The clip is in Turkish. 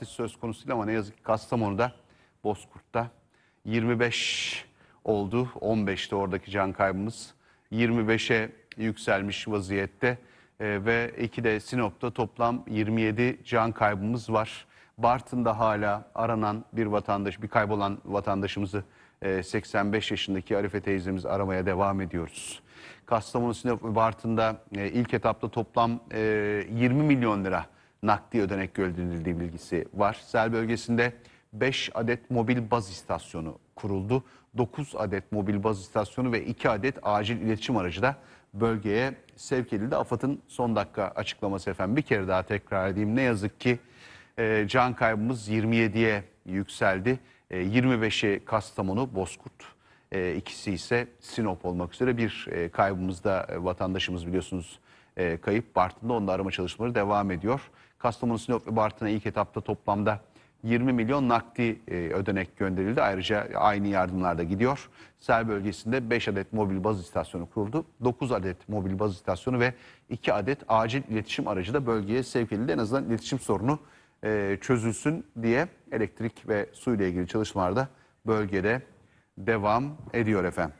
artış söz konusu değil ama ne yazık ki Kastamonu'da, Bozkurt'ta 25 oldu. 15'te oradaki can kaybımız. 25'e yükselmiş vaziyette e, ve 2'de Sinop'ta toplam 27 can kaybımız var. Bartın'da hala aranan bir vatandaş, bir kaybolan vatandaşımızı 85 e, yaşındaki Arife teyzemiz aramaya devam ediyoruz. Kastamonu Sinop Bartın'da e, ilk etapta toplam 20 e, milyon lira nakdi ödenek gönderildiği bilgisi var. Sel bölgesinde 5 adet mobil baz istasyonu kuruldu. 9 adet mobil baz istasyonu ve 2 adet acil iletişim aracı da bölgeye sevk edildi. AFAD'ın son dakika açıklaması efendim bir kere daha tekrar edeyim. Ne yazık ki e, can kaybımız 27'ye yükseldi. E, 25'i Kastamonu, Bozkurt, e, ikisi ise Sinop olmak üzere bir e, kaybımızda e, vatandaşımız biliyorsunuz e, kayıp. Bartın'da onun arama çalışmaları devam ediyor. Kastamonu, Sinop ve Bartın'a ilk etapta toplamda 20 milyon nakdi e, ödenek gönderildi. Ayrıca aynı yardımlar da gidiyor. Sel bölgesinde 5 adet mobil baz istasyonu kuruldu. 9 adet mobil baz istasyonu ve 2 adet acil iletişim aracı da bölgeye sevk edildi. En azından iletişim sorunu e, çözülsün diye elektrik ve su ile ilgili çalışmalarda bölgede devam ediyor efendim.